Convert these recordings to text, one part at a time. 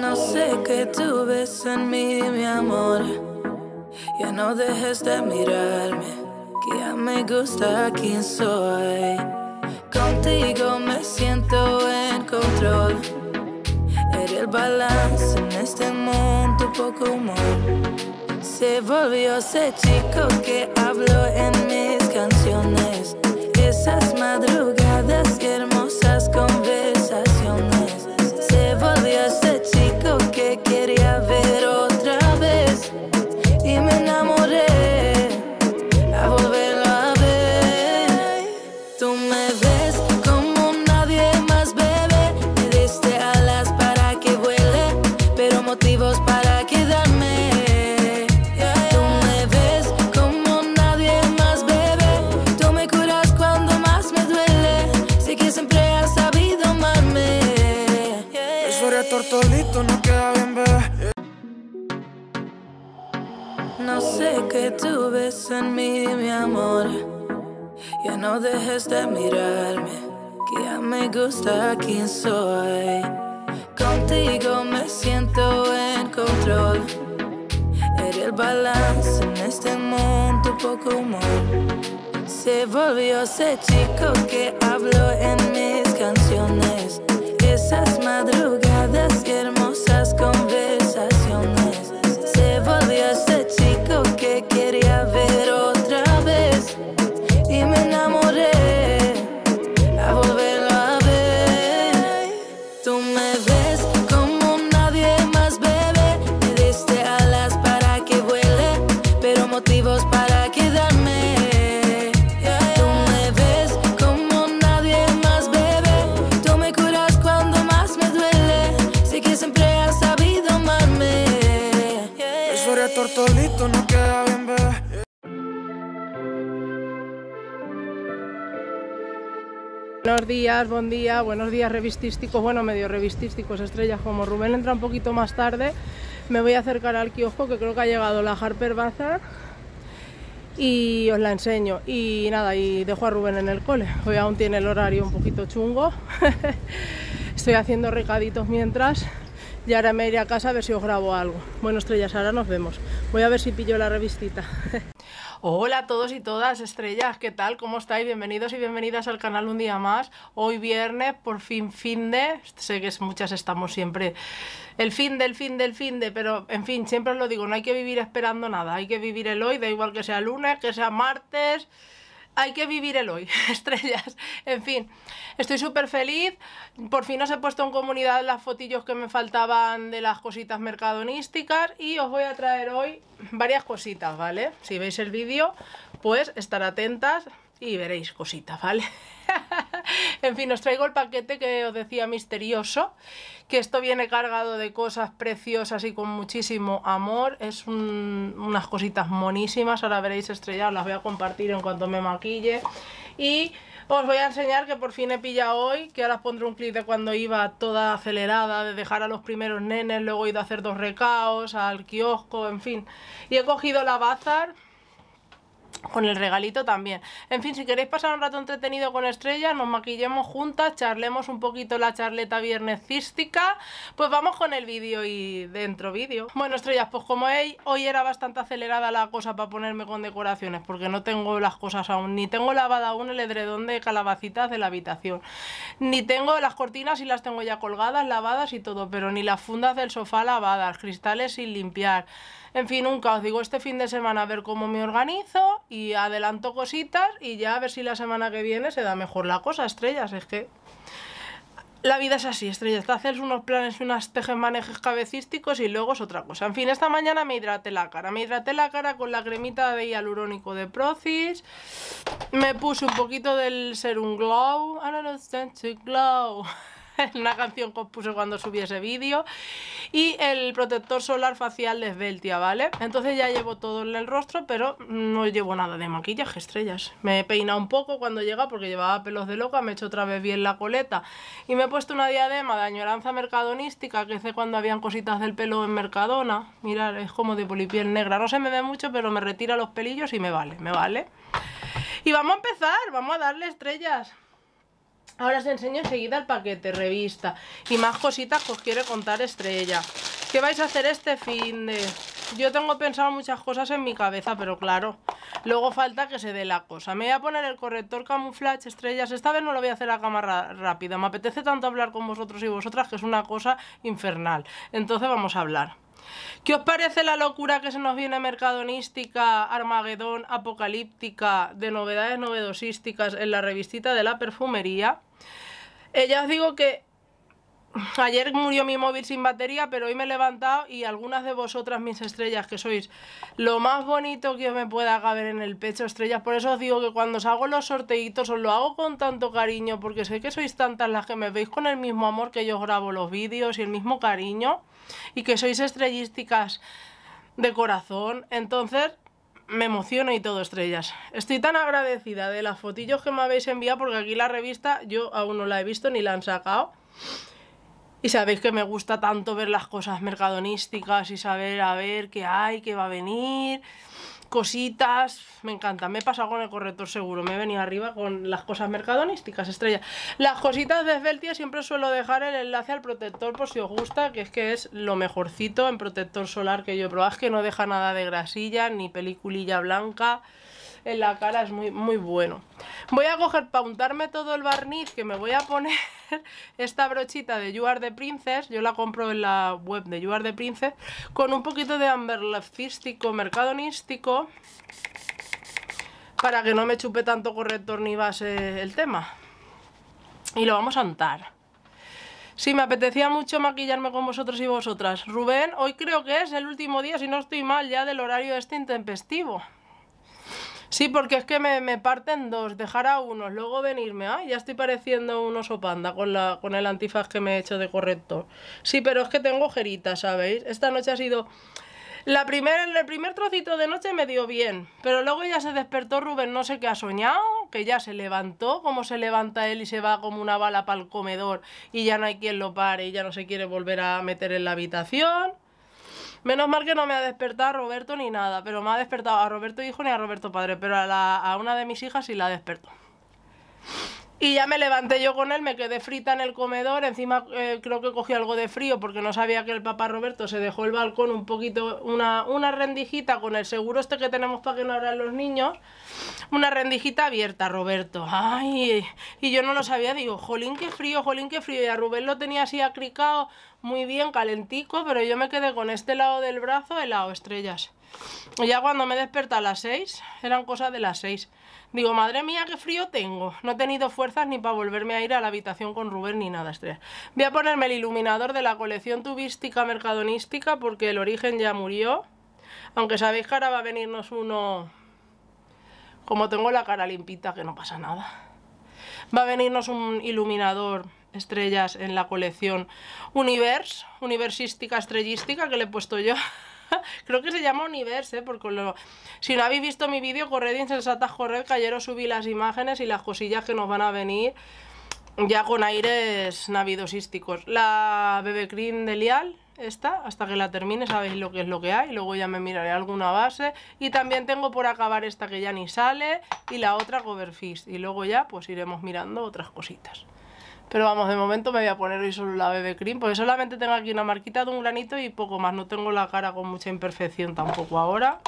No sé qué tú ves en mí, mi amor. Ya no dejes de mirarme, que ya me gusta quién soy. Contigo me siento en control. Eres el balance en este mundo poco humor. Se volvió ese chico que hablo en mis canciones. Esas madrugadas que que tú ves en mí, mi amor. Ya no dejes de mirarme, que ya me gusta quién soy. Contigo me siento en control. Eres el balance en este mundo poco humor. Se volvió ese chico que hablo en mis canciones. Esas madrugadas que hermanas buenos días, buen día, buenos días revistísticos, bueno, medio revistísticos, estrellas, como Rubén entra un poquito más tarde, me voy a acercar al kiosco que creo que ha llegado la Harper Bazaar y os la enseño. Y nada, y dejo a Rubén en el cole, hoy aún tiene el horario un poquito chungo, estoy haciendo recaditos mientras y ahora me iré a casa a ver si os grabo algo. Bueno, estrellas, ahora nos vemos. Voy a ver si pillo la revistita. Hola a todos y todas, estrellas, ¿qué tal? ¿Cómo estáis? Bienvenidos y bienvenidas al canal un día más. Hoy viernes, por fin fin de... Sé que muchas estamos siempre el fin del fin del fin de... Pero, en fin, siempre os lo digo, no hay que vivir esperando nada. Hay que vivir el hoy, da igual que sea lunes, que sea martes hay que vivir el hoy, estrellas. En fin, estoy súper feliz. Por fin os he puesto en comunidad las fotillos que me faltaban de las cositas mercadonísticas y os voy a traer hoy varias cositas, ¿vale? Si veis el vídeo, pues estar atentas y veréis cositas, ¿vale? en fin, os traigo el paquete que os decía misterioso, que esto viene cargado de cosas preciosas y con muchísimo amor. Es unas cositas monísimas, ahora veréis estrelladas, las voy a compartir en cuanto me maquille. Y os voy a enseñar que por fin he pillado hoy, que ahora os pondré un clip de cuando iba toda acelerada, de dejar a los primeros nenes, luego he ido a hacer dos recaos, al kiosco, en fin. Y he cogido la bazar con el regalito también. En fin, si queréis pasar un rato entretenido con estrellas nos maquillemos juntas, charlemos un poquito la charleta viernesística, pues vamos con el vídeo y dentro vídeo. Bueno, Estrellas, pues como veis hoy era bastante acelerada la cosa para ponerme con decoraciones, porque no tengo las cosas aún, ni tengo lavada aún el edredón de calabacitas de la habitación, ni tengo las cortinas y las tengo ya colgadas, lavadas y todo, pero ni las fundas del sofá lavadas, cristales sin limpiar... En fin, un os Digo, este fin de semana a ver cómo me organizo y adelanto cositas y ya a ver si la semana que viene se da mejor la cosa, estrellas. Es que la vida es así, estrellas. Te haces unos planes y unas manejes cabecísticos y luego es otra cosa. En fin, esta mañana me hidraté la cara. Me hidraté la cara con la cremita de hialurónico de Procis. Me puse un poquito del Serum Glow. I don't glow. una canción que puse cuando subí ese vídeo. Y el protector solar facial de Sveltia, ¿vale? Entonces ya llevo todo en el rostro, pero no llevo nada de maquillaje, estrellas. Me he peinado un poco cuando llega porque llevaba pelos de loca, me he hecho otra vez bien la coleta. Y me he puesto una diadema de añoranza mercadonística que hice cuando habían cositas del pelo en Mercadona. Mirad, es como de polipiel negra. No se me ve mucho, pero me retira los pelillos y me vale, me vale. Y vamos a empezar, vamos a darle estrellas. Ahora os enseño enseguida el paquete, revista y más cositas que os quiere contar estrella. ¿Qué vais a hacer este fin de...? Yo tengo pensado muchas cosas en mi cabeza, pero claro, luego falta que se dé la cosa. Me voy a poner el corrector camuflaje estrellas. Esta vez no lo voy a hacer a cámara rápida. Me apetece tanto hablar con vosotros y vosotras que es una cosa infernal. Entonces vamos a hablar. ¿Qué os parece la locura que se nos viene mercadonística, armagedón, apocalíptica, de novedades novedosísticas en la revistita de la perfumería? Eh, ya os digo que Ayer murió mi móvil sin batería, pero hoy me he levantado y algunas de vosotras, mis estrellas, que sois lo más bonito que me pueda caber en el pecho, estrellas. Por eso os digo que cuando os hago los sorteitos os lo hago con tanto cariño, porque sé que sois tantas las que me veis con el mismo amor que yo grabo los vídeos y el mismo cariño, y que sois estrellísticas de corazón. Entonces, me emociono y todo, estrellas. Estoy tan agradecida de las fotillos que me habéis enviado, porque aquí la revista yo aún no la he visto ni la han sacado. Y sabéis que me gusta tanto ver las cosas mercadonísticas y saber a ver qué hay, qué va a venir, cositas. Me encanta. Me he pasado con el corrector seguro. Me he venido arriba con las cosas mercadonísticas, estrella. Las cositas de Sveltia siempre suelo dejar el enlace al protector por si os gusta, que es que es lo mejorcito en protector solar que yo he probado. Es que no deja nada de grasilla ni peliculilla blanca en la cara es muy, muy bueno. Voy a coger para untarme todo el barniz que me voy a poner esta brochita de You Are The Princess, yo la compro en la web de You Are The Princess, con un poquito de amberlefístico, mercadonístico, para que no me chupe tanto corrector ni base el tema. Y lo vamos a untar. Sí, me apetecía mucho maquillarme con vosotros y vosotras. Rubén, hoy creo que es el último día, si no estoy mal, ya del horario este intempestivo. Sí, porque es que me, parten dos, dejar a unos, luego venirme, ah, ya estoy pareciendo un oso panda con, la, con el antifaz que me he hecho de corrector. Sí, pero es que tengo jerita, ¿sabéis? Esta noche ha sido... La el primer trocito de noche me dio bien, pero luego ya se despertó Rubén, no sé qué ha soñado, que ya se levantó, como se levanta él y se va como una bala para el comedor y ya no hay quien lo pare y ya no se quiere volver a meter en la habitación. Menos mal que no me ha despertado a Roberto ni nada, pero me ha despertado a Roberto hijo ni a Roberto padre, pero a, una de mis hijas sí la desperto. Y ya me levanté yo con él, me quedé frita en el comedor, encima eh, creo que cogí algo de frío porque no sabía que el papá Roberto se dejó el balcón un poquito, una, rendijita con el seguro este que tenemos para que no abran los niños, una rendijita abierta, Roberto. Ay, y yo no lo sabía, digo, jolín, qué frío, jolín, qué frío. Y a Rubén lo tenía así acricado, muy bien, calentico, pero yo me quedé con este lado del brazo lado estrellas. Y ya cuando me desperté a las seis, eran cosas de las seis Digo, madre mía, qué frío tengo. No he tenido fuerzas ni para volverme a ir a la habitación con Rubén ni nada, Estrella. Voy a ponerme el iluminador de la colección tubística mercadonística porque el origen ya murió. Aunque sabéis que ahora va a venirnos uno... Como tengo la cara limpita, que no pasa nada. Va a venirnos un iluminador estrellas en la colección univers universística Estrellística, que le he puesto yo. Creo que se llama Universe, ¿eh? porque si no habéis visto mi vídeo, corred insensatas, corred, que ayer os subí las imágenes y las cosillas que nos van a venir ya con aires navidosísticos. La bebé cream de Lial, esta, hasta que la termine sabéis lo que es lo que hay, luego ya me miraré alguna base y también tengo por acabar esta que ya ni sale y la otra Goverfish y luego ya pues iremos mirando otras cositas. Pero vamos, de momento me voy a poner hoy solo la BB Cream, porque solamente tengo aquí una marquita de un granito y poco más. No tengo la cara con mucha imperfección tampoco ahora.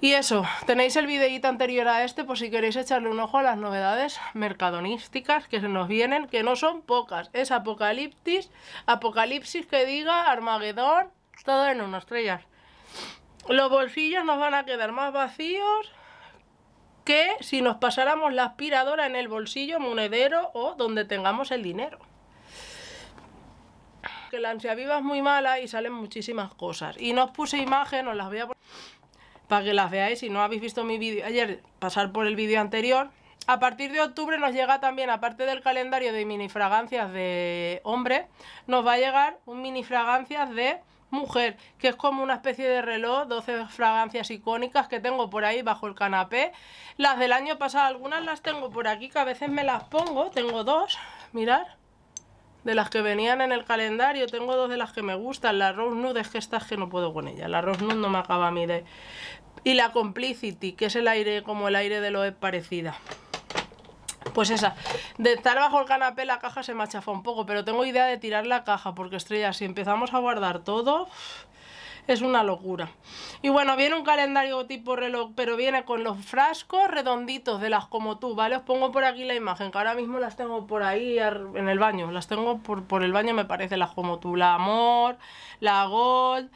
Y eso, tenéis el videíto anterior a este por si queréis echarle un ojo a las novedades mercadonísticas que se nos vienen, que no son pocas, es apocalipsis, apocalipsis que diga, Armagedón, todo en una estrellas. Los bolsillos nos van a quedar más vacíos, que si nos pasáramos la aspiradora en el bolsillo, monedero o donde tengamos el dinero. Que la ansia viva es muy mala y salen muchísimas cosas. Y no os puse imagen, os las voy a poner para que las veáis. Si no habéis visto mi vídeo ayer, pasar por el vídeo anterior. A partir de octubre nos llega también, aparte del calendario de mini fragancias de hombre, nos va a llegar un mini fragancias de mujer, que es como una especie de reloj, 12 fragancias icónicas que tengo por ahí bajo el canapé. Las del año pasado, algunas las tengo por aquí, que a veces me las pongo, tengo dos, mirar de las que venían en el calendario, tengo dos de las que me gustan, la Rose Nude, es que estas que no puedo con ella, la Rose Nude no me acaba a mí de... Y la Complicity, que es el aire, como el aire de lo es parecida. Pues esa, de estar bajo el canapé la caja se me un poco, pero tengo idea de tirar la caja, porque estrella, si empezamos a guardar todo, es una locura. Y bueno, viene un calendario tipo reloj, pero viene con los frascos redonditos de las como tú, ¿vale? Os pongo por aquí la imagen, que ahora mismo las tengo por ahí en el baño, las tengo por, por el baño me parece las como tú, la Amor, la Gold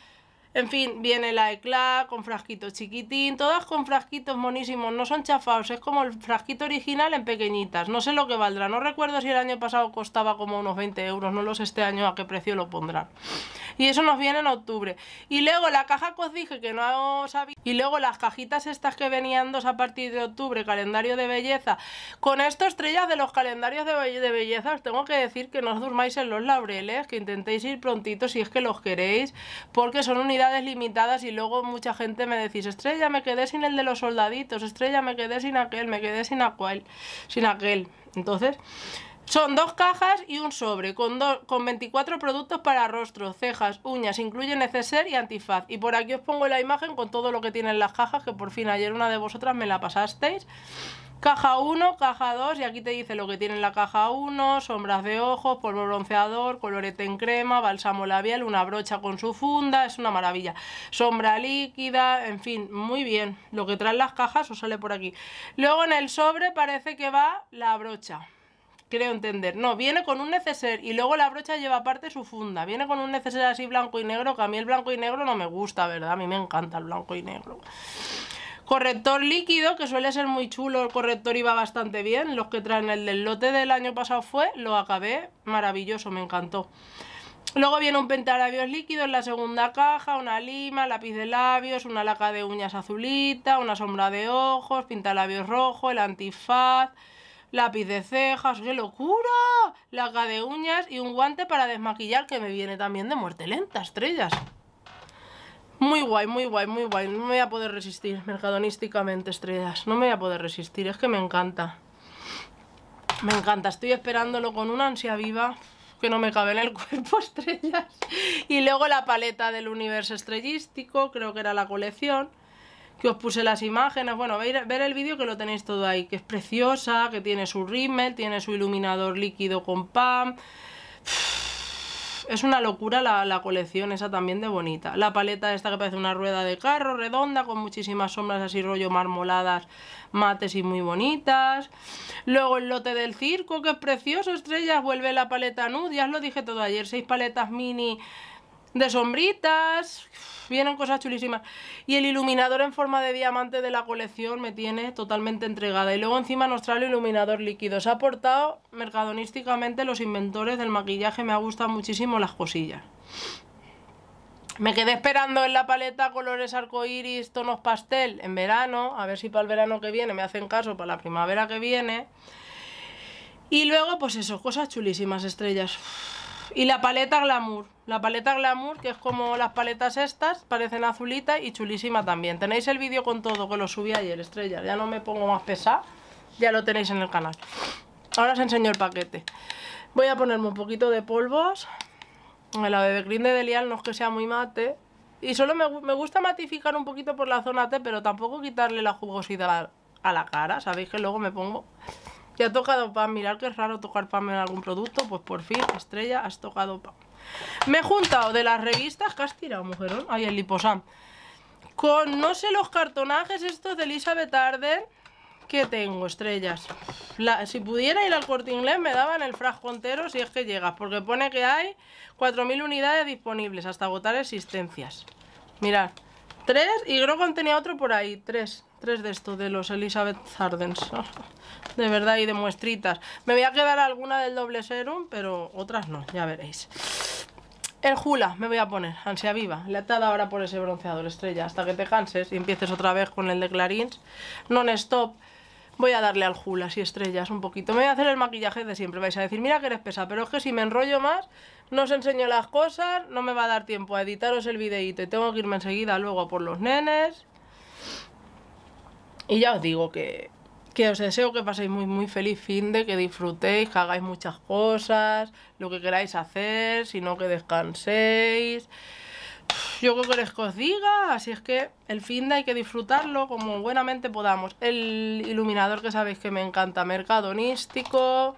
en fin, viene la Ecla con frasquito chiquitín, todas con frasquitos monísimos, no son chafados, es como el frasquito original en pequeñitas. No sé lo que valdrá, no recuerdo si el año pasado costaba como unos 20 euros, no lo sé este año a qué precio lo pondrán. Y eso nos viene en octubre. Y luego la caja que os dije que no había. Y luego las cajitas estas que venían dos a partir de octubre, calendario de belleza. Con esto, estrellas de los calendarios de, belleza, os tengo que decir que no os durmáis en los laureles, que intentéis ir prontito si es que los queréis, porque son unidades limitadas y luego mucha gente me decís, estrella, me quedé sin el de los soldaditos, estrella, me quedé sin aquel, me quedé sin aquel, sin aquel. Entonces, son dos cajas y un sobre con, 24 productos para rostro, cejas, uñas, incluye neceser y antifaz. Y por aquí os pongo la imagen con todo lo que tienen las cajas, que por fin ayer una de vosotras me la pasasteis. Caja 1, caja 2 y aquí te dice lo que tiene la caja 1, sombras de ojos, polvo bronceador, colorete en crema, bálsamo labial, una brocha con su funda, es una maravilla. Sombra líquida, en fin, muy bien. Lo que traen las cajas os sale por aquí. Luego en el sobre parece que va la brocha creo entender. No, viene con un neceser y luego la brocha lleva aparte su funda. Viene con un neceser así blanco y negro, que a mí el blanco y negro no me gusta, ¿verdad? A mí me encanta el blanco y negro. Corrector líquido, que suele ser muy chulo, el corrector iba bastante bien. Los que traen el del lote del año pasado fue, lo acabé, maravilloso, me encantó. Luego viene un pentalabios líquido en la segunda caja, una lima, lápiz de labios, una laca de uñas azulita, una sombra de ojos, pintalabios rojo, el antifaz, lápiz de cejas, qué locura, laca de uñas y un guante para desmaquillar que me viene también de muerte lenta, estrellas. Muy guay, muy guay, muy guay. No me voy a poder resistir mercadonísticamente, estrellas. No me voy a poder resistir, es que me encanta. Me encanta, estoy esperándolo con una ansia viva que no me cabe en el cuerpo estrellas. Y luego la paleta del universo estrellístico, creo que era la colección que os puse las imágenes, bueno, ver, ver el vídeo que lo tenéis todo ahí, que es preciosa, que tiene su rímel, tiene su iluminador líquido con pan Es una locura la, la, colección esa también de bonita. La paleta esta que parece una rueda de carro, redonda, con muchísimas sombras así rollo marmoladas, mates y muy bonitas. Luego el lote del circo, que es precioso, estrellas, vuelve la paleta nude, ya os lo dije todo ayer, seis paletas mini de sombritas. Vienen cosas chulísimas. Y el iluminador en forma de diamante de la colección me tiene totalmente entregada. Y luego encima nos trae el iluminador líquido. Se ha aportado mercadonísticamente los inventores del maquillaje. Me ha gustado muchísimo las cosillas. Me quedé esperando en la paleta colores arcoíris tonos pastel en verano, a ver si para el verano que viene me hacen caso, para la primavera que viene. Y luego, pues eso, cosas chulísimas, estrellas. Y la paleta glamour. La paleta glamour, que es como las paletas estas, parecen azulitas y chulísima también. Tenéis el vídeo con todo, que lo subí ayer, estrella. Ya no me pongo más pesada, ya lo tenéis en el canal. Ahora os enseño el paquete. Voy a ponerme un poquito de polvos. La el green de Delial no es que sea muy mate. Y solo me, gusta matificar un poquito por la zona T, pero tampoco quitarle la jugosidad a la cara. Sabéis que luego me pongo ya ha tocado pan, mirar que es raro tocar pan en algún producto, pues por fin, estrella, has tocado pan. Me he juntado de las revistas ¿Qué has tirado, mujerón, Ahí el liposam, con no sé los cartonajes estos de Elizabeth Arden que tengo, estrellas. si pudiera ir al corte inglés me daban el frasco entero si es que llegas, porque pone que hay 4.000 unidades disponibles hasta agotar existencias. Mirad, tres y creo tenía otro por ahí, tres tres de estos, de los Elizabeth Sardens. De verdad, y de muestritas. Me voy a quedar alguna del doble serum, pero otras no, ya veréis. El Jula, me voy a poner, ansia viva, le dado ahora por ese bronceador estrella, hasta que te canses y empieces otra vez con el de Clarins, non-stop. Voy a darle al Jula, y estrellas, un poquito. Me voy a hacer el maquillaje de siempre, vais a decir, mira que eres pesa, pero es que si me enrollo más, no os enseño las cosas, no me va a dar tiempo a editaros el videito. y tengo que irme enseguida luego por los nenes. Y ya os digo que, os deseo que paséis muy, muy feliz fin de, que disfrutéis, que hagáis muchas cosas, lo que queráis hacer, sino que descanséis. Yo qué queréis que os diga, así es que el fin de hay que disfrutarlo como buenamente podamos. El iluminador que sabéis que me encanta, mercadonístico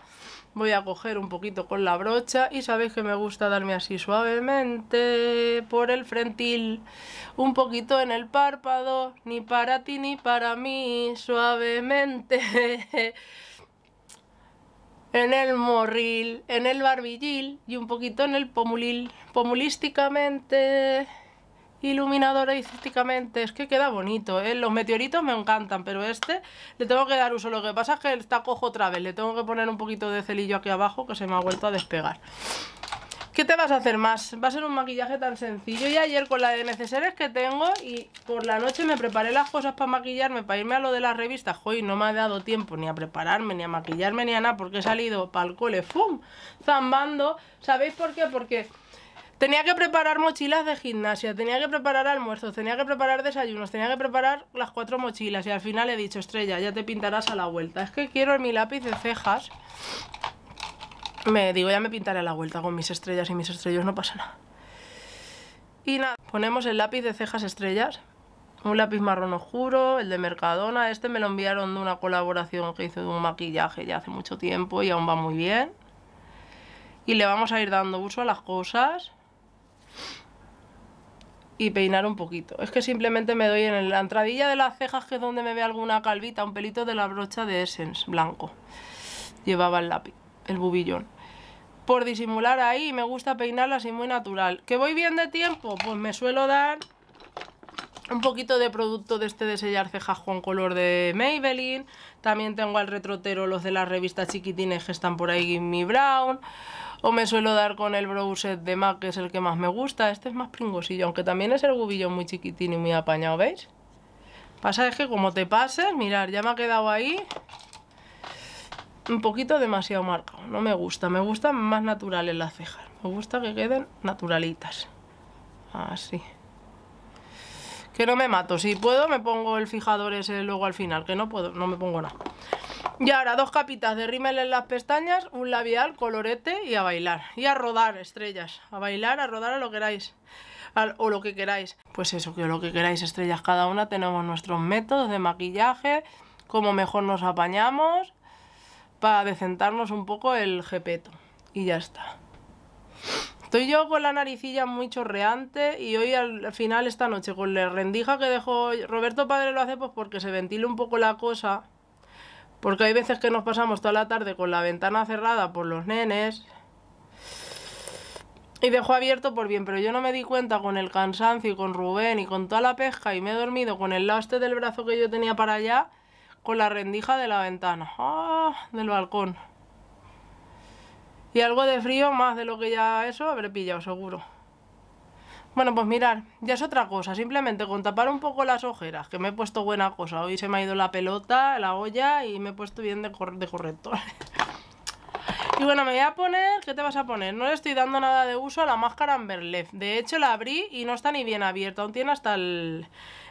voy a coger un poquito con la brocha y sabéis que me gusta darme así suavemente por el frentil, un poquito en el párpado, ni para ti ni para mí, suavemente. en el morril, en el barbillil y un poquito en el pomulil, pomulísticamente. Iluminador y Es que queda bonito, ¿eh? Los meteoritos me encantan, pero este le tengo que dar uso. Lo que pasa es que está cojo otra vez. Le tengo que poner un poquito de celillo aquí abajo que se me ha vuelto a despegar. ¿Qué te vas a hacer más? Va a ser un maquillaje tan sencillo. Y ayer con la de neceseres que tengo y por la noche me preparé las cosas para maquillarme, para irme a lo de las revistas. hoy no me ha dado tiempo ni a prepararme, ni a maquillarme, ni a nada, porque he salido para el cole, ¡fum! Zambando. ¿Sabéis por qué? Porque Tenía que preparar mochilas de gimnasia, tenía que preparar almuerzos, tenía que preparar desayunos, tenía que preparar las cuatro mochilas y al final he dicho, Estrella, ya te pintarás a la vuelta. Es que quiero mi lápiz de cejas. Me digo, ya me pintaré a la vuelta con mis estrellas y mis estrellos, no pasa nada. Y nada, ponemos el lápiz de cejas estrellas, un lápiz marrón oscuro, el de Mercadona. Este me lo enviaron de una colaboración que hice de un maquillaje ya hace mucho tiempo y aún va muy bien. Y le vamos a ir dando uso a las cosas y peinar un poquito. Es que simplemente me doy en la entradilla de las cejas, que es donde me ve alguna calvita, un pelito de la brocha de Essence blanco. Llevaba el lápiz, el bubillón. Por disimular ahí, me gusta peinarla así muy natural. ¿Que voy bien de tiempo? Pues me suelo dar un poquito de producto de este de sellar cejas con color de Maybelline. También tengo al retrotero los de las revistas chiquitines que están por ahí, mi Brown. O me suelo dar con el browser de Mac, que es el que más me gusta. Este es más pringosillo, aunque también es el gubillo muy chiquitín y muy apañado, ¿veis? Pasa es que como te pases, mirar, ya me ha quedado ahí un poquito demasiado marcado. No me gusta, me gustan más naturales las cejas. Me gusta que queden naturalitas. Así. Que no me mato. Si puedo, me pongo el fijador ese luego al final. Que no puedo, no me pongo nada. Y ahora dos capitas de rímel en las pestañas, un labial, colorete y a bailar. Y a rodar estrellas. A bailar, a rodar, a lo queráis. o lo que queráis. Pues eso, que lo que queráis estrellas cada una. Tenemos nuestros métodos de maquillaje, cómo mejor nos apañamos para decentarnos un poco el jepeto. Y ya está. Estoy yo con la naricilla muy chorreante y hoy al final esta noche con la rendija que dejó Roberto Padre lo hace pues porque se ventile un poco la cosa porque hay veces que nos pasamos toda la tarde con la ventana cerrada por los nenes. Y dejó abierto por bien, pero yo no me di cuenta con el cansancio y con Rubén y con toda la pesca y me he dormido con el lastre del brazo que yo tenía para allá, con la rendija de la ventana, ah, del balcón. Y algo de frío, más de lo que ya eso, habré pillado seguro. Bueno, pues mirar, ya es otra cosa. Simplemente con tapar un poco las ojeras, que me he puesto buena cosa. Hoy se me ha ido la pelota, la olla y me he puesto bien de, corrector. y bueno, me voy a poner... ¿Qué te vas a poner? No le estoy dando nada de uso a la máscara en De hecho, la abrí y no está ni bien abierta. Aún tiene hasta el...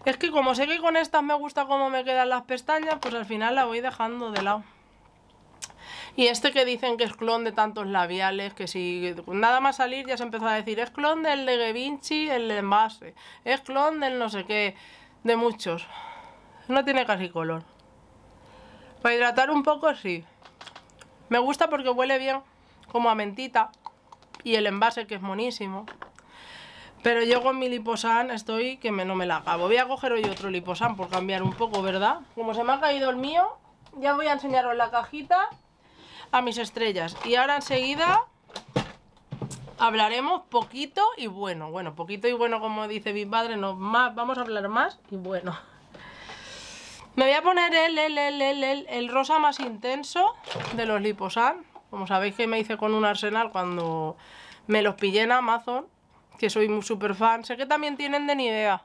Es que como sé que con estas me gusta cómo me quedan las pestañas, pues al final la voy dejando de lado. Y este que dicen que es clon de tantos labiales, que si nada más salir ya se empezó a decir, es clon del de Vinci, el envase, es clon del no sé qué, de muchos. No tiene casi color. Para hidratar un poco, sí. Me gusta porque huele bien, como a mentita, y el envase que es monísimo. Pero yo con mi liposan estoy que me, no me la acabo. Voy a coger hoy otro liposan por cambiar un poco, ¿verdad? Como se me ha caído el mío, ya voy a enseñaros la cajita a mis estrellas. Y ahora enseguida hablaremos poquito y bueno. Bueno, poquito y bueno, como dice mi padre, no más, vamos a hablar más y bueno. Me voy a poner el, el, el, el rosa más intenso de los Liposan. Como sabéis que me hice con un arsenal cuando me los pillé en Amazon, que soy muy super fan. Sé que también tienen de ni idea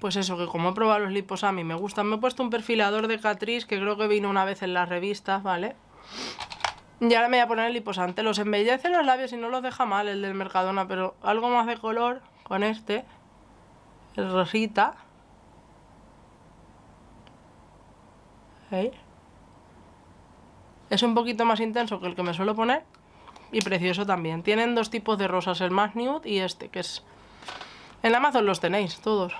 pues eso, que como he probado los mí me gustan, me he puesto un perfilador de Catrice que creo que vino una vez en las revistas, ¿vale? Y ahora me voy a poner el liposante. Los embellece los labios y no los deja mal el del Mercadona, pero algo más de color con este. El rosita. Es un poquito más intenso que el que me suelo poner. Y precioso también. Tienen dos tipos de rosas, el más nude y este, que es... En Amazon los tenéis, todos.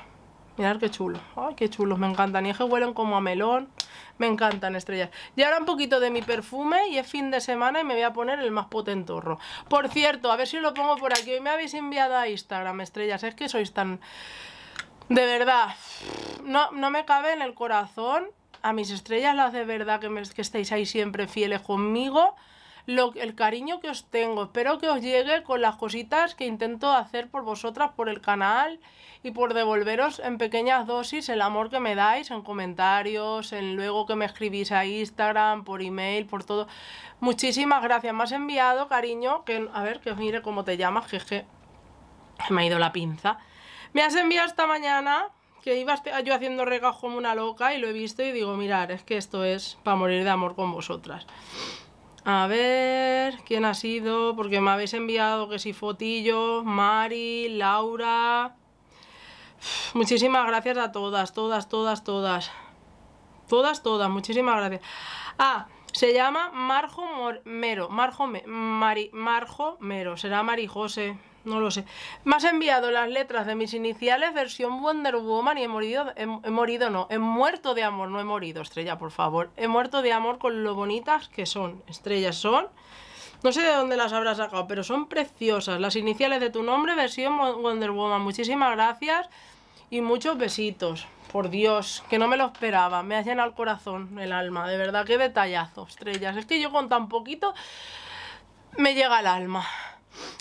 Mirad qué chulo. Ay, qué chulos, me encantan. Y es que huelen como a melón. Me encantan, estrellas. Y ahora un poquito de mi perfume y es fin de semana y me voy a poner el más potentorro. Por cierto, a ver si lo pongo por aquí. Hoy me habéis enviado a Instagram, estrellas. Es que sois tan... De verdad. No, no me cabe en el corazón. A mis estrellas las de verdad que, me, que ahí siempre fieles conmigo el cariño que os tengo. Espero que os llegue con las cositas que intento hacer por vosotras, por el canal y por devolveros en pequeñas dosis el amor que me dais en comentarios, en luego que me escribís a Instagram, por email, por todo. Muchísimas gracias. Me has enviado, cariño, que a ver, que os mire cómo te llamas, jeje. Me ha ido la pinza. Me has enviado esta mañana que iba yo haciendo regajo como una loca y lo he visto y digo, mirar, es que esto es para morir de amor con vosotras. A ver, ¿quién ha sido? Porque me habéis enviado que si Fotillo, Mari, Laura... muchísimas gracias a todas, todas, todas, todas. Todas, todas, muchísimas gracias. Ah, se llama Marjo Mero, Marjo, Mari Marjo Mero, será Mari José no lo sé. Me has enviado las letras de mis iniciales, versión Wonder Woman, y he morido, he, morido no, he muerto de amor, no he morido, estrella, por favor. He muerto de amor con lo bonitas que son, estrellas son. No sé de dónde las habrás sacado, pero son preciosas. Las iniciales de tu nombre, versión Wonder Woman. Muchísimas gracias y muchos besitos. Por Dios, que no me lo esperaba. Me ha llenado el corazón, el alma. De verdad, qué detallazo, estrellas. Es que yo con tan poquito me llega el alma.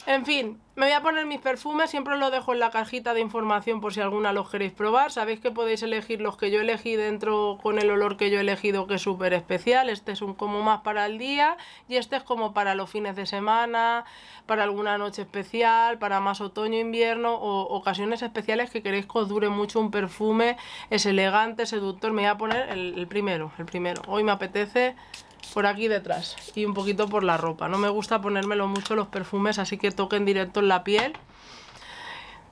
En fin, me voy a poner mis perfumes, siempre os los dejo en la cajita de información por si alguna los queréis probar. Sabéis que podéis elegir los que yo elegí dentro con el olor que yo he elegido, que es súper especial. Este es un como más para el día y este es como para los fines de semana, para alguna noche especial, para más otoño, invierno o ocasiones especiales que queréis que os dure mucho un perfume. Es elegante, seductor. Me voy a poner el primero, el primero. Hoy me apetece por aquí detrás y un poquito por la ropa. No me gusta ponérmelo mucho los perfumes, así que toquen directo en la piel.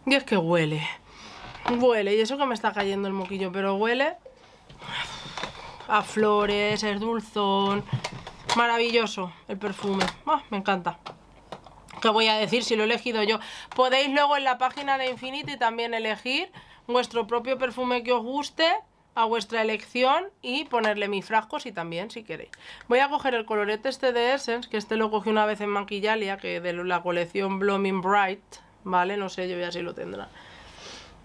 Y es que huele. Huele, y eso que me está cayendo el moquillo, pero huele a flores, es dulzón. Maravilloso el perfume. Ah, me encanta. ¿Qué voy a decir si lo he elegido yo? Podéis luego en la página de Infinity también elegir vuestro propio perfume que os guste a vuestra elección y ponerle mi frasco si también, si queréis. Voy a coger el colorete este de Essence, que este lo cogí una vez en Maquillalia, que de la colección Blooming Bright, ¿vale? No sé, yo ya si lo tendrá.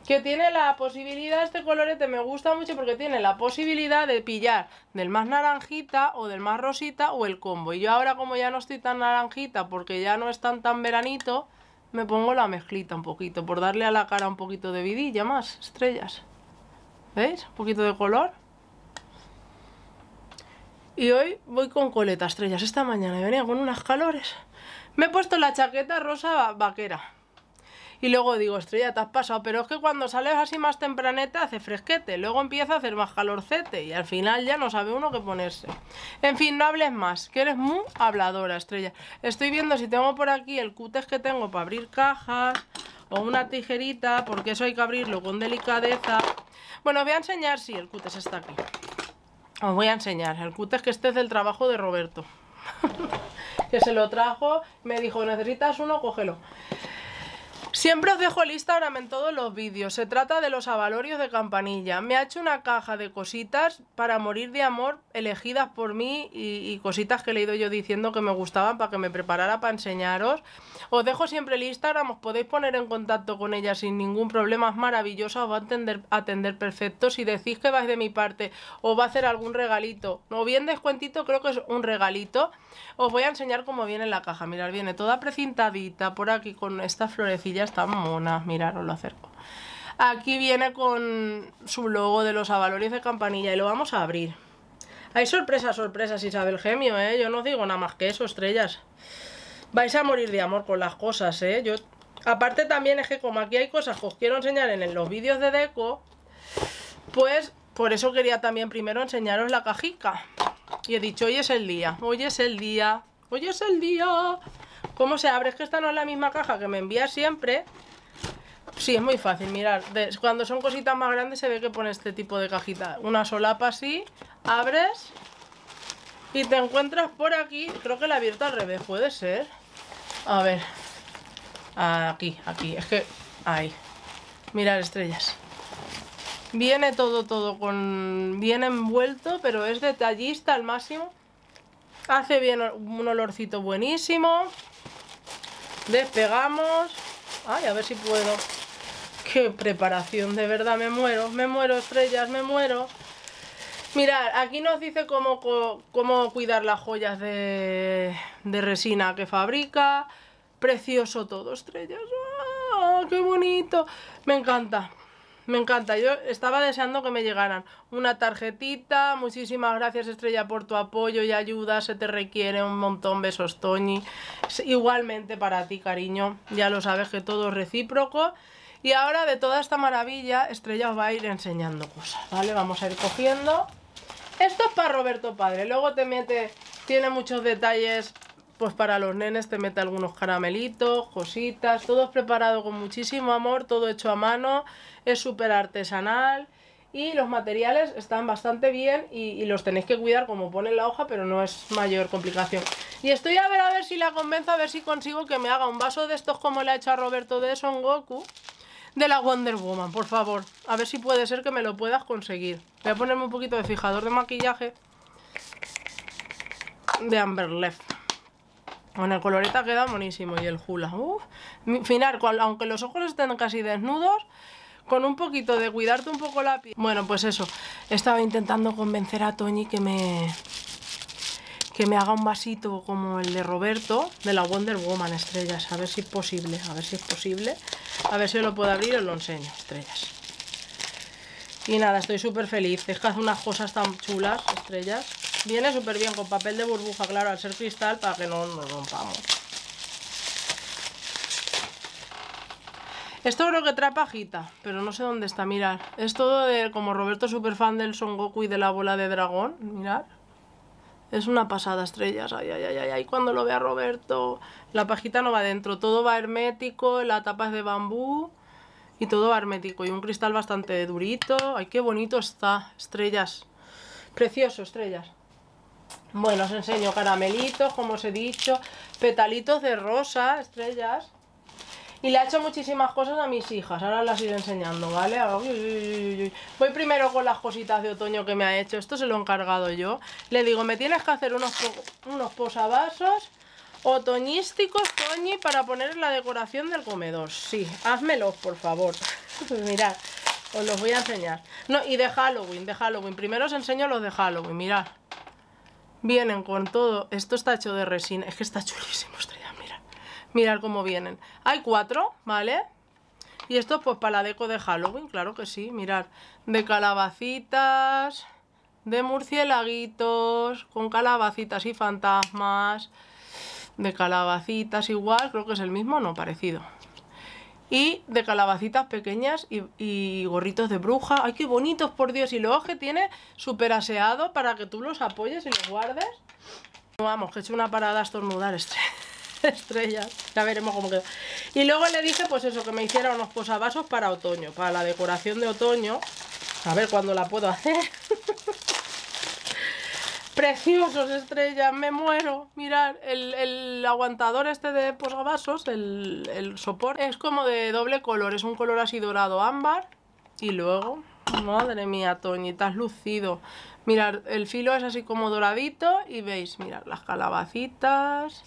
Que tiene la posibilidad, este colorete me gusta mucho porque tiene la posibilidad de pillar del más naranjita o del más rosita o el combo. Y yo ahora como ya no estoy tan naranjita porque ya no es tan tan veranito, me pongo la mezclita un poquito, por darle a la cara un poquito de vidilla más, estrellas. ¿Veis? Un poquito de color. Y hoy voy con coleta estrellas. Esta mañana venía con unas calores. Me he puesto la chaqueta rosa vaquera. Y luego digo, estrella, te has pasado. Pero es que cuando sales así más tempraneta hace fresquete. Luego empieza a hacer más calorcete. Y al final ya no sabe uno qué ponerse. En fin, no hables más. Que eres muy habladora, estrella. Estoy viendo si tengo por aquí el cutes que tengo para abrir cajas. O una tijerita. Porque eso hay que abrirlo con delicadeza. Bueno, voy a enseñar, sí, el cutes está aquí. Os voy a enseñar, el cutes que este es del trabajo de Roberto. que se lo trajo, me dijo, necesitas uno, cógelo. Siempre os dejo el Instagram en todos los vídeos. Se trata de los avalorios de campanilla. Me ha hecho una caja de cositas para morir de amor elegidas por mí y, cositas que le he ido yo diciendo que me gustaban para que me preparara para enseñaros. Os dejo siempre el Instagram, os podéis poner en contacto con ella sin ningún problema. Es maravillosa, os va a atender, atender perfecto. Si decís que vais de mi parte, os va a hacer algún regalito. O bien descuentito, creo que es un regalito. Os voy a enseñar cómo viene la caja. Mirad, viene toda precintadita por aquí con esta florecilla está mona, monas, miraros lo acerco. Aquí viene con su logo de los avalores de campanilla y lo vamos a abrir. Hay sorpresas, sorpresas, Isabel Gemio, ¿eh? Yo no digo nada más que eso, estrellas. Vais a morir de amor con las cosas, ¿eh? Yo... Aparte también es que como aquí hay cosas que os quiero enseñar en los vídeos de Deco, pues por eso quería también primero enseñaros la cajica. Y he dicho, hoy es el día, hoy es el día, hoy es el día... ¿Cómo se abre? Es que esta no es la misma caja que me envía siempre. Sí, es muy fácil, mirar. Cuando son cositas más grandes se ve que pone este tipo de cajita. Una solapa así, abres y te encuentras por aquí. Creo que la abierta al revés, puede ser. A ver. Aquí, aquí. Es que... Ahí. Mirar estrellas. Viene todo, todo con... Bien envuelto, pero es detallista al máximo. Hace bien un olorcito buenísimo despegamos ay a ver si puedo qué preparación de verdad me muero me muero estrellas me muero Mirad, aquí nos dice cómo, cómo cuidar las joyas de, de, resina que fabrica. Precioso todo, estrellas. ¡Ah, ¡Qué bonito! Me encanta. Me encanta, yo estaba deseando que me llegaran una tarjetita, muchísimas gracias Estrella por tu apoyo y ayuda, se te requiere un montón, besos Toñi. Igualmente para ti, cariño, ya lo sabes que todo es recíproco. Y ahora de toda esta maravilla, Estrella os va a ir enseñando cosas, ¿vale? Vamos a ir cogiendo. Esto es para Roberto Padre, luego te mete, tiene muchos detalles pues para los nenes te mete algunos caramelitos, cositas, todo es preparado con muchísimo amor, todo hecho a mano, es súper artesanal y los materiales están bastante bien y, los tenéis que cuidar como pone la hoja, pero no es mayor complicación. Y estoy a ver a ver si la convenzo, a ver si consigo que me haga un vaso de estos como le ha hecho a Roberto de Son Goku de la Wonder Woman, por favor. A ver si puede ser que me lo puedas conseguir. Voy a ponerme un poquito de fijador de maquillaje de Amber Left. Bueno, el coloreta queda buenísimo y el hula. uff Final, aunque los ojos estén casi desnudos, con un poquito de cuidarte un poco la piel. Bueno, pues eso. Estaba intentando convencer a Toñi que me que me haga un vasito como el de Roberto de la Wonder Woman estrellas. A ver si es posible, a ver si es posible. A ver si lo puedo abrir y os lo enseño, estrellas. Y nada, estoy súper feliz. Es que hace unas cosas tan chulas, estrellas. Viene súper bien con papel de burbuja, claro, al ser cristal, para que no nos rompamos. Esto creo que trae pajita, pero no sé dónde está, mirar. Es todo de, como Roberto fan del Son Goku y de la bola de dragón, mirar. Es una pasada, estrellas, ay, ay, ay, ay, cuando lo vea Roberto. La pajita no va adentro, todo va hermético, la tapa es de bambú y todo va hermético. Y un cristal bastante durito, ay, qué bonito está, estrellas. Precioso, estrellas. Bueno, os enseño caramelitos, como os he dicho, petalitos de rosa, estrellas. Y le ha hecho muchísimas cosas a mis hijas, ahora las iré enseñando, ¿vale? Voy primero con las cositas de otoño que me ha hecho, esto se lo he encargado yo. Le digo, me tienes que hacer unos, unos posavasos otoñísticos, Toñi para poner en la decoración del comedor. Sí, házmelos, por favor. Pues mirad, os los voy a enseñar. No, y de Halloween, de Halloween. Primero os enseño los de Halloween, mirad. Vienen con todo. Esto está hecho de resina. Es que está chulísimo, estrella, mira. Mirad cómo vienen. Hay cuatro, ¿vale? Y esto pues para la deco de Halloween, claro que sí, mirad. De calabacitas, de murciélaguitos, con calabacitas y fantasmas. De calabacitas igual, creo que es el mismo, no, parecido y de calabacitas pequeñas y, gorritos de bruja. ¡Ay, qué bonitos, por Dios! Y luego que tiene súper aseado para que tú los apoyes y los guardes. Vamos, que he hecho una parada a estornudar estrellas. Ya veremos cómo queda. Y luego le dije, pues eso, que me hiciera unos posavasos para otoño, para la decoración de otoño. A ver cuándo la puedo hacer. Preciosos, estrellas, me muero. Mirar, el, aguantador este de posavasos, el, el soporte, es como de doble color. Es un color así dorado ámbar. Y luego, madre mía, Toñi, estás lucido. Mirar, el filo es así como doradito. Y veis, mirar, las calabacitas.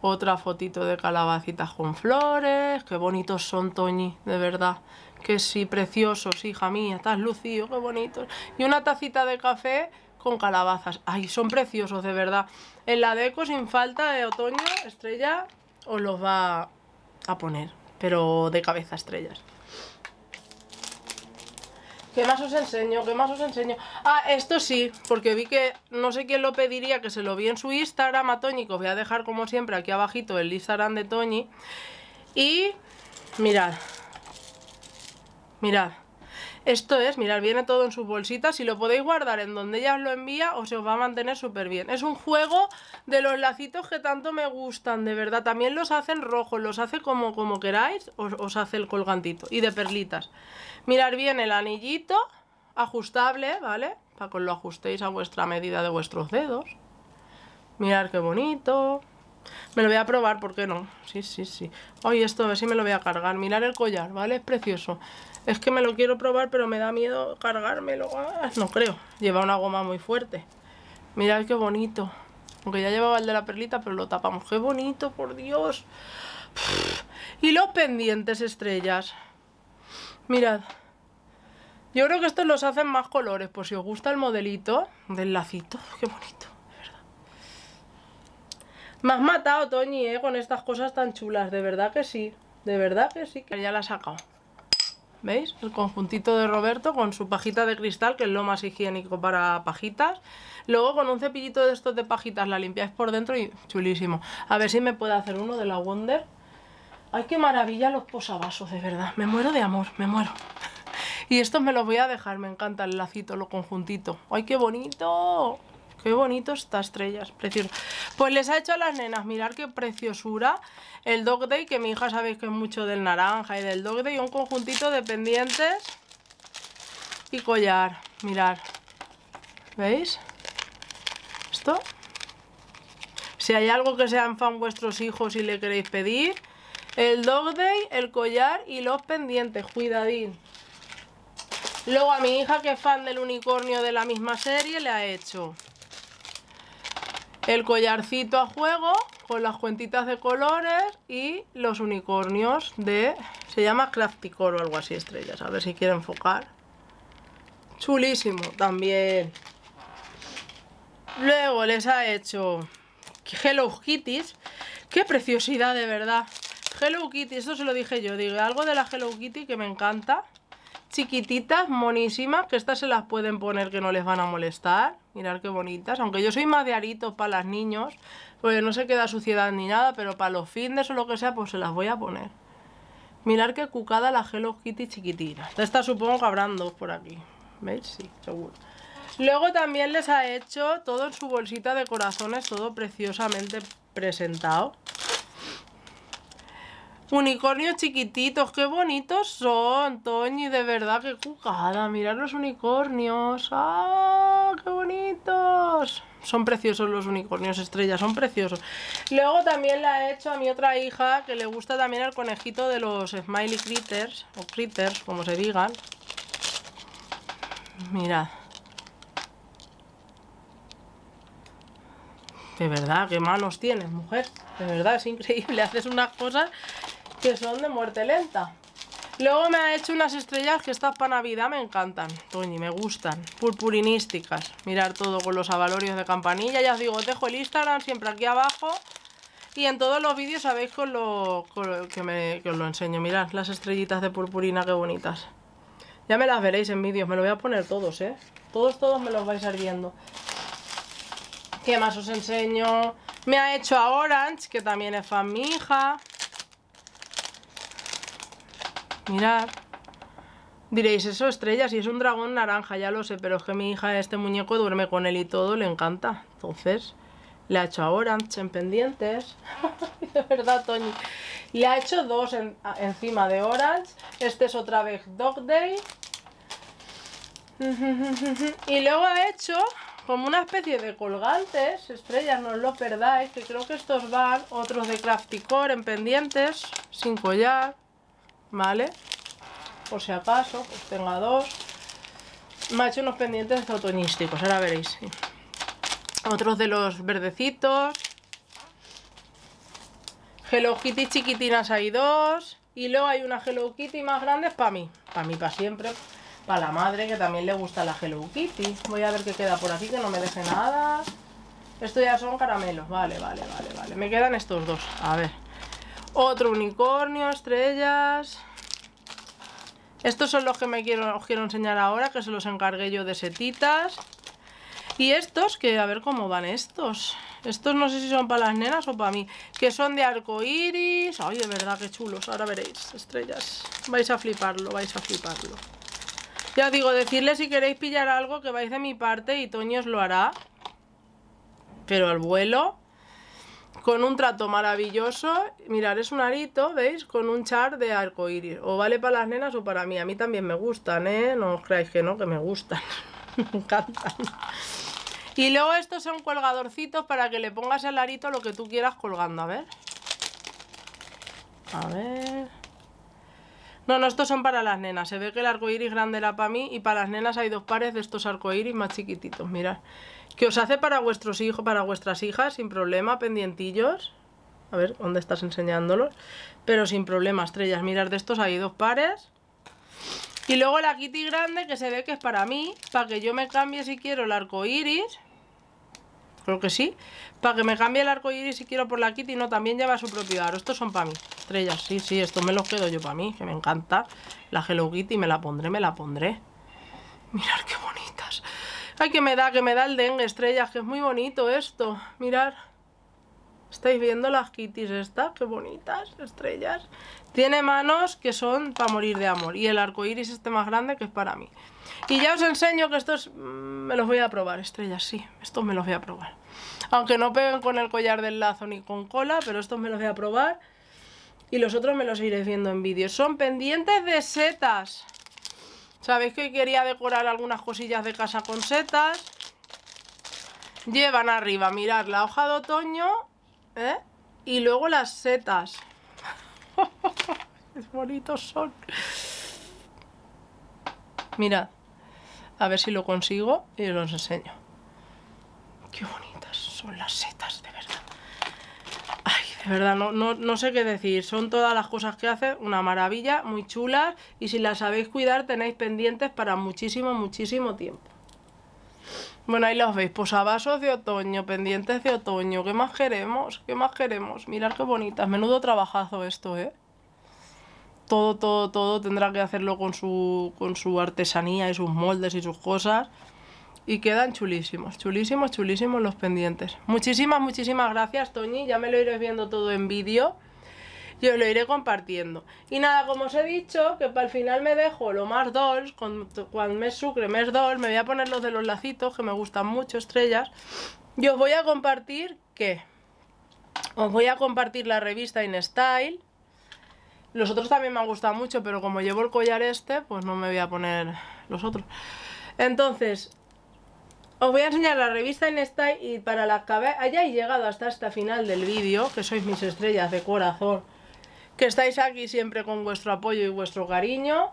Otra fotito de calabacitas con flores. Qué bonitos son, Toñi, de verdad. Que sí, preciosos, hija mía. Estás lucido, qué bonitos. Y una tacita de café con calabazas. Ay, son preciosos, de verdad. En la deco, sin falta, de otoño, estrella, os los va a poner. Pero de cabeza estrellas. ¿Qué más os enseño? ¿Qué más os enseño? Ah, esto sí, porque vi que no sé quién lo pediría, que se lo vi en su Instagram a Toñi, que os voy a dejar como siempre aquí abajito el Instagram de Tony Y mirad, mirad, esto es, mirad, viene todo en sus bolsitas Si lo podéis guardar en donde ella os lo envía o se os va a mantener súper bien. Es un juego de los lacitos que tanto me gustan, de verdad. También los hacen rojos, los hace como, como queráis, os, hace el colgantito. Y de perlitas. Mirad, bien el anillito ajustable, ¿vale? Para que lo ajustéis a vuestra medida de vuestros dedos. Mirad qué bonito. Me lo voy a probar, ¿por qué no? Sí, sí, sí. Hoy esto, a ver si me lo voy a cargar. Mirar el collar, ¿vale? Es precioso. Es que me lo quiero probar, pero me da miedo cargármelo. Ah, no creo. Lleva una goma muy fuerte. Mirad qué bonito. Aunque ya llevaba el de la perlita, pero lo tapamos. ¡Qué bonito, por Dios! Y los pendientes estrellas. Mirad. Yo creo que estos los hacen más colores. Por si os gusta el modelito del lacito. ¡Qué bonito! De verdad. Me has matado, Toñi, eh, con estas cosas tan chulas. De verdad que sí. De verdad que sí. Ya la he sacado. ¿Veis? El conjuntito de Roberto con su pajita de cristal, que es lo más higiénico para pajitas. Luego con un cepillito de estos de pajitas la limpiáis por dentro y chulísimo. A ver si me puede hacer uno de la Wonder. ¡Ay, qué maravilla los posavasos, de verdad! Me muero de amor, me muero. Y estos me los voy a dejar, me encanta el lacito, lo conjuntito. ¡Ay, qué bonito! ¡Qué bonito estas estrellas! Precioso. Pues les ha hecho a las nenas, mirar qué preciosura, el Dog Day, que mi hija sabéis que es mucho del naranja y del Dog Day, un conjuntito de pendientes y collar, mirar ¿veis? Esto. Si hay algo que sean fan vuestros hijos y le queréis pedir, el Dog Day, el collar y los pendientes, cuidadín. Luego a mi hija que es fan del unicornio de la misma serie le ha hecho el collarcito a juego con las cuentitas de colores y los unicornios de... Se llama Crafticor o algo así, estrellas. A ver si quiere enfocar. Chulísimo también. Luego les ha hecho Hello Kitty. ¡Qué preciosidad, de verdad! Hello Kitty, esto se lo dije yo. Digo, algo de la Hello Kitty que me encanta chiquititas, monísimas, que estas se las pueden poner que no les van a molestar. Mirad qué bonitas, aunque yo soy más de aritos para los niños, porque no se queda suciedad ni nada, pero para los fines o lo que sea, pues se las voy a poner. Mirad qué cucada la Hello Kitty chiquitina. Esta supongo que habrán dos por aquí. ¿Veis? Sí, seguro. Luego también les ha hecho todo en su bolsita de corazones, todo preciosamente presentado. Unicornios chiquititos, qué bonitos son, Toñi, de verdad, qué jugada. Mirad los unicornios. ¡Ah, qué bonitos! Son preciosos los unicornios estrellas, son preciosos. Luego también la he hecho a mi otra hija, que le gusta también el conejito de los Smiley Critters, o Critters, como se digan. Mirad. De verdad, qué manos tienes, mujer. De verdad, es increíble. Haces unas cosas que son de muerte lenta. Luego me ha hecho unas estrellas que estas para Navidad me encantan, Toñi, me gustan, purpurinísticas. Mirar todo con los avalorios de campanilla, ya os digo, os dejo el Instagram siempre aquí abajo. Y en todos los vídeos sabéis con lo, que, me, os lo enseño. Mirad las estrellitas de purpurina, qué bonitas. Ya me las veréis en vídeos, me lo voy a poner todos, ¿eh? Todos, todos me los vais a ir viendo. ¿Qué más os enseño? Me ha hecho a Orange, que también es fan mi Mirad. Diréis, eso estrellas y es un dragón naranja, ya lo sé, pero es que mi hija este muñeco duerme con él y todo, le encanta. Entonces, le ha hecho a Orange en pendientes. de verdad, Tony. Le ha hecho dos encima de Orange. Este es otra vez Dog Day. y luego ha hecho como una especie de colgantes, estrellas, no os lo perdáis, que creo que estos van otros de Crafty Core en pendientes, sin collar. ¿vale? Por si acaso, pues tenga dos. Me ha hecho unos pendientes otoñísticos, ahora veréis. Otros de los verdecitos. Hello Kitty chiquitinas hay dos. Y luego hay una Hello Kitty más grande para mí. Para mí, para siempre. Para la madre, que también le gusta la Hello Kitty. Voy a ver qué queda por aquí, que no me deje nada. Esto ya son caramelos. Vale, vale, vale, vale. Me quedan estos dos. A ver. Otro unicornio, estrellas. Estos son los que me quiero, os quiero enseñar ahora, que se los encargué yo de setitas. Y estos, que a ver cómo van estos. Estos no sé si son para las nenas o para mí. Que son de arco iris. Ay, de verdad, qué chulos. Ahora veréis, estrellas. Vais a fliparlo, vais a fliparlo. Ya os digo, decirle si queréis pillar algo que vais de mi parte y Toño os lo hará. Pero al vuelo con un trato maravilloso. Mirar, es un arito, ¿veis? Con un char de arco iris O vale para las nenas o para mí. A mí también me gustan, ¿eh? No os creáis que no, que me gustan. me encantan. Y luego estos son colgadorcitos para que le pongas el arito lo que tú quieras colgando. A ver. A ver... No, no, estos son para las nenas. Se ve que el arco iris grande era para mí y para las nenas hay dos pares de estos arco iris más chiquititos, mirad. Que os hace para vuestros hijos, para vuestras hijas, sin problema, pendientillos. A ver, ¿dónde estás enseñándolos? Pero sin problema, estrellas. Mirad, de estos hay dos pares. Y luego la Kitty grande, que se ve que es para mí, para que yo me cambie si quiero el arco iris. Creo que sí. Para que me cambie el arco iris si quiero por la Kitty. No, también lleva su propio aro. Estos son para mí. Estrellas, sí, sí, estos me los quedo yo para mí, que me encanta. La Hello Kitty me la pondré, me la pondré. Mirad qué bonitas. Ay, que me da, que me da el dengue, estrellas, que es muy bonito esto. Mirar. ¿Estáis viendo las kitties estas? Qué bonitas, estrellas. Tiene manos que son para morir de amor. Y el arco iris este más grande que es para mí. Y ya os enseño que estos mm, me los voy a probar, estrellas, sí. Estos me los voy a probar. Aunque no peguen con el collar del lazo ni con cola, pero estos me los voy a probar. Y los otros me los iréis viendo en vídeo. Son pendientes de setas. Sabéis que quería decorar algunas cosillas de casa con setas. Llevan arriba, mirad, la hoja de otoño ¿eh? y luego las setas. Qué bonitos son. Mirad, a ver si lo consigo y os los enseño. Qué bonitas son las setas, de verdad verdad, no, no, no, sé qué decir. Son todas las cosas que hace una maravilla, muy chulas. Y si las sabéis cuidar, tenéis pendientes para muchísimo, muchísimo tiempo. Bueno, ahí los veis. Posavasos pues de otoño, pendientes de otoño. ¿Qué más queremos? ¿Qué más queremos? Mirad qué bonitas. Menudo trabajazo esto, ¿eh? Todo, todo, todo tendrá que hacerlo con su, con su artesanía y sus moldes y sus cosas y quedan chulísimos, chulísimos, chulísimos los pendientes. Muchísimas, muchísimas gracias, Toñi. Ya me lo iréis viendo todo en vídeo. Yo lo iré compartiendo. Y nada, como os he dicho, que para el final me dejo lo más dolls, Cuando me mes sucre, mes dol me voy a poner los de los lacitos, que me gustan mucho, estrellas. Yo os voy a compartir, ¿qué? Os voy a compartir la revista In Style. Los otros también me han gustado mucho, pero como llevo el collar este, pues no me voy a poner los otros. Entonces, os voy a enseñar la revista en style y para las que hayáis llegado hasta esta final del vídeo, que sois mis estrellas de corazón, que estáis aquí siempre con vuestro apoyo y vuestro cariño,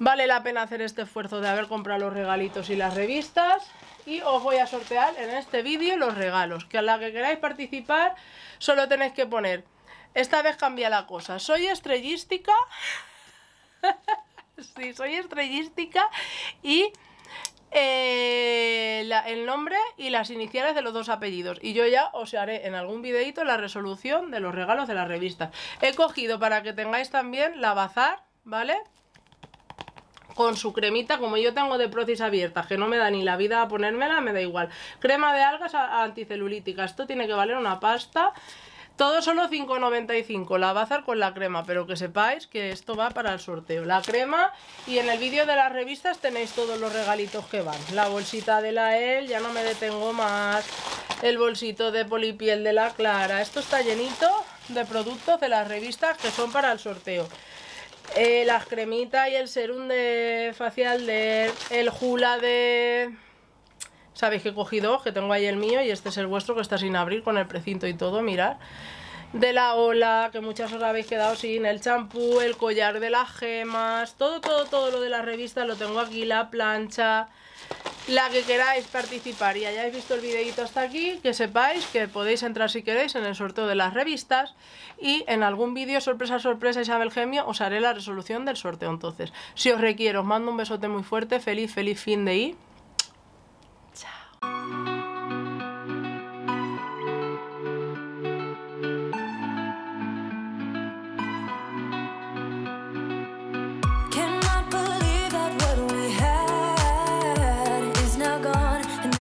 vale la pena hacer este esfuerzo de haber comprado los regalitos y las revistas y os voy a sortear en este vídeo los regalos, que a la que queráis participar solo tenéis que poner, esta vez cambia la cosa, soy estrellística, sí, soy estrellística y eh, el nombre y las iniciales de los dos apellidos. Y yo ya os haré en algún videito la resolución de los regalos de las revistas. He cogido para que tengáis también la bazar, ¿vale? Con su cremita, como yo tengo de procis abierta, que no me da ni la vida a ponérmela, me da igual. Crema de algas anticelulítica, esto tiene que valer una pasta. Todo solo 5,95 la hacer con la crema, pero que sepáis que esto va para el sorteo. La crema y en el vídeo de las revistas tenéis todos los regalitos que van. La bolsita de la EL, ya no me detengo más. El bolsito de polipiel de la Clara. Esto está llenito de productos de las revistas que son para el sorteo. Eh, las cremitas y el serum de facial de El Jula de Sabéis que he cogido, que tengo ahí el mío y este es el vuestro que está sin abrir con el precinto y todo, mirad. De la ola, que muchas os habéis quedado sin, el champú, el collar de las gemas, todo, todo, todo lo de la revista lo tengo aquí, la plancha, la que queráis participar y hayáis visto el videito hasta aquí, que sepáis que podéis entrar si queréis en el sorteo de las revistas y en algún vídeo, sorpresa, sorpresa, Isabel Gemio, os haré la resolución del sorteo entonces. Si os requiero, os mando un besote muy fuerte, feliz, feliz fin de ir.